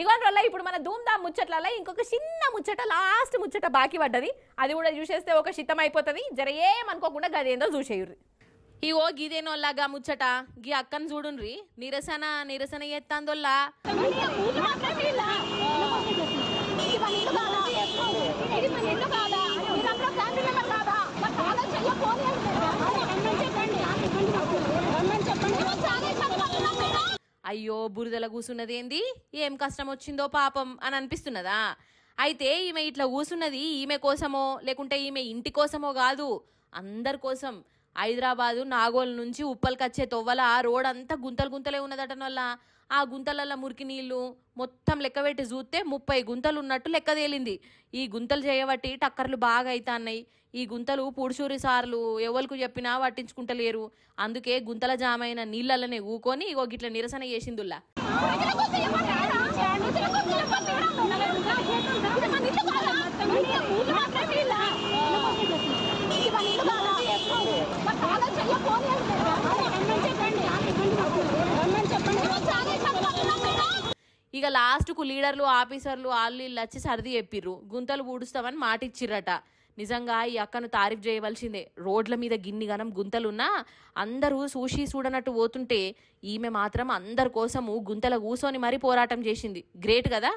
ఇగోని ఇప్పుడు మన ధూమ్ధామ్ ముచ్చట్లలో ఇంకొక చిన్న ముచ్చట లాస్ట్ ముచ్చట బాకీ పడ్డది అది కూడా చూసేస్తే ఒక శితం అయిపోతుంది జరయేమనుకోకుండా గదేందో చూసేయుర్రి ఇగో గీదేనోళ్ళగా ముచ్చట గీ అక్కను చూడుండ్రి నిరసన నిరసన ఎత్తాందోళ్ళ అయ్యో బురదల కూసున్నదేంది ఏం కష్టం వచ్చిందో పాపం అని అనిపిస్తున్నదా అయితే ఈమె ఇట్లా కూసున్నది ఈమె కోసమో లేకుంటే ఈమె ఇంటి కోసమో కాదు అందరి కోసం హైదరాబాదు నాగోల్ నుంచి ఉప్పల్కి వచ్చే తొవ్వల ఆ రోడ్ అంతా గుంతలు గుంతలే ఉన్నదట వల్ల ఆ గుంతలల్లో మురికి నీళ్లు మొత్తం పెట్టి చూస్తే ముప్పై గుంతలు ఉన్నట్టు లెక్క తేలింది ఈ గుంతలు చేయబట్టి టక్కర్లు బాగా అవుతున్నాయి ఈ గుంతలు పూడిచూరి సార్లు ఎవరికి చెప్పినా పట్టించుకుంటలేరు అందుకే గుంతల జామైన నీళ్ళల్లనే ఊకొని ఇగో గిట్ల నిరసన చేసిందుల్లా ఇక లాస్ట్కు లీడర్లు ఆఫీసర్లు వాళ్ళు వీళ్ళు వచ్చి సర్ది చెప్పిర్రు గుంతలు ఊడుస్తామని మాట ఇచ్చిర్రట నిజంగా ఈ అక్కను తారీఫ్ చేయవలసిందే రోడ్ల మీద గిన్ని గనం గుంతలున్నా అందరూ సూషి చూడనట్టు పోతుంటే ఈమె మాత్రం అందరి కోసము గుంతల కూసోని మరీ పోరాటం చేసింది గ్రేట్ కదా